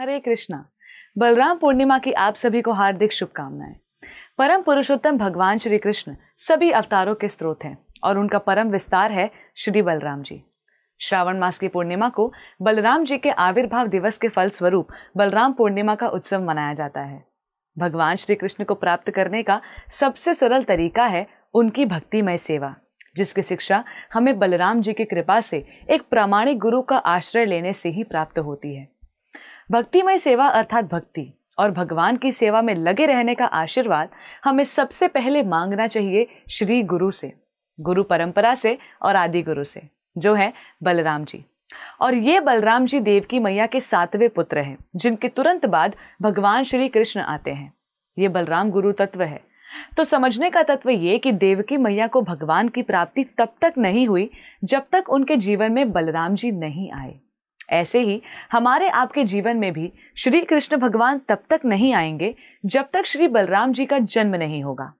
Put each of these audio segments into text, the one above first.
हरे कृष्णा बलराम पूर्णिमा की आप सभी को हार्दिक शुभकामनाएं परम पुरुषोत्तम भगवान श्री कृष्ण सभी अवतारों के स्रोत हैं और उनका परम विस्तार है श्री बलराम जी श्रावण मास की पूर्णिमा को बलराम जी के आविर्भाव दिवस के फल स्वरूप बलराम पूर्णिमा का उत्सव मनाया जाता है भगवान श्री कृष्ण को प्राप्त करने का सबसे सरल तरीका है उनकी भक्तिमय सेवा जिसकी शिक्षा हमें बलराम जी की कृपा से एक प्रामाणिक गुरु का आश्रय लेने से ही प्राप्त होती है भक्तिमय सेवा अर्थात भक्ति और भगवान की सेवा में लगे रहने का आशीर्वाद हमें सबसे पहले मांगना चाहिए श्री गुरु से गुरु परंपरा से और आदि गुरु से जो है बलराम जी और ये बलराम जी देव की मैया के सातवें पुत्र हैं जिनके तुरंत बाद भगवान श्री कृष्ण आते हैं ये बलराम गुरु तत्व है तो समझने का तत्व ये कि देवकी मैया को भगवान की प्राप्ति तब तक नहीं हुई जब तक उनके जीवन में बलराम जी नहीं आए ऐसे ही हमारे आपके जीवन में भी श्री कृष्ण भगवान तब तक नहीं आएंगे जब तक श्री बलराम जी का जन्म नहीं होगा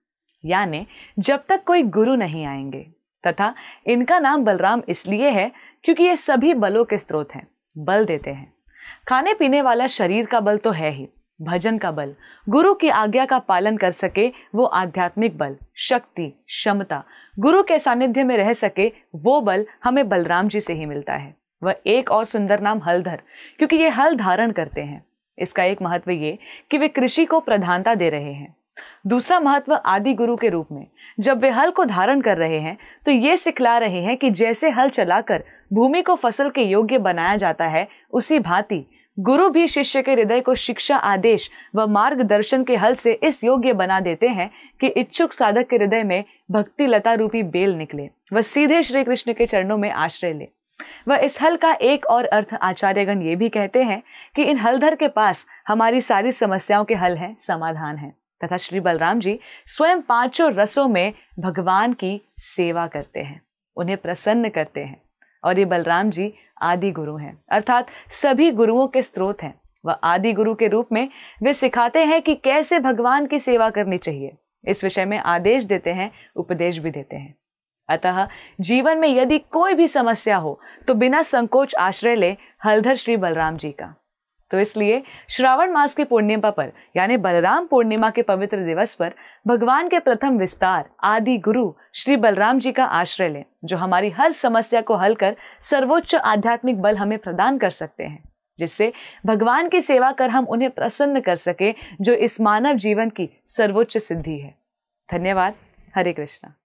यानी जब तक कोई गुरु नहीं आएंगे तथा इनका नाम बलराम इसलिए है क्योंकि ये सभी बलों के स्रोत हैं बल देते हैं खाने पीने वाला शरीर का बल तो है ही भजन का बल गुरु की आज्ञा का पालन कर सके वो आध्यात्मिक बल शक्ति क्षमता गुरु के सानिध्य में रह सके वो बल हमें बलराम जी से ही मिलता है वह एक और सुंदर नाम हलधर क्योंकि ये हल धारण करते हैं इसका एक महत्व ये कि वे कृषि को प्रधानता दे रहे हैं दूसरा महत्व आदि गुरु के रूप में जब वे हल को धारण कर रहे हैं तो ये सिखला रहे हैं कि जैसे हल चलाकर भूमि को फसल के योग्य बनाया जाता है उसी भांति गुरु भी शिष्य के हृदय को शिक्षा आदेश व मार्गदर्शन के हल से इस योग्य बना देते हैं कि इच्छुक साधक के हृदय में भक्ति लता रूपी बेल निकले व सीधे श्री कृष्ण के चरणों में आश्रय ले वह इस हल का एक और अर्थ आचार्यगण ये भी कहते हैं कि इन हलधर के पास हमारी सारी समस्याओं के हल हैं समाधान हैं तथा श्री बलराम जी स्वयं पांचों रसों में भगवान की सेवा करते हैं उन्हें प्रसन्न करते हैं और ये बलराम जी आदि गुरु हैं अर्थात सभी गुरुओं के स्रोत हैं वह आदि गुरु के रूप में वे सिखाते हैं कि कैसे भगवान की सेवा करनी चाहिए इस विषय में आदेश देते हैं उपदेश भी देते हैं अतः जीवन में यदि कोई भी समस्या हो तो बिना संकोच आश्रय ले हलधर श्री बलराम जी का तो इसलिए श्रावण मास की पूर्णिमा पर यानी बलराम पूर्णिमा के पवित्र दिवस पर भगवान के प्रथम विस्तार आदि गुरु श्री बलराम जी का आश्रय लें जो हमारी हर समस्या को हल कर सर्वोच्च आध्यात्मिक बल हमें प्रदान कर सकते हैं जिससे भगवान की सेवा कर हम उन्हें प्रसन्न कर सके जो इस मानव जीवन की सर्वोच्च सिद्धि है धन्यवाद हरे कृष्णा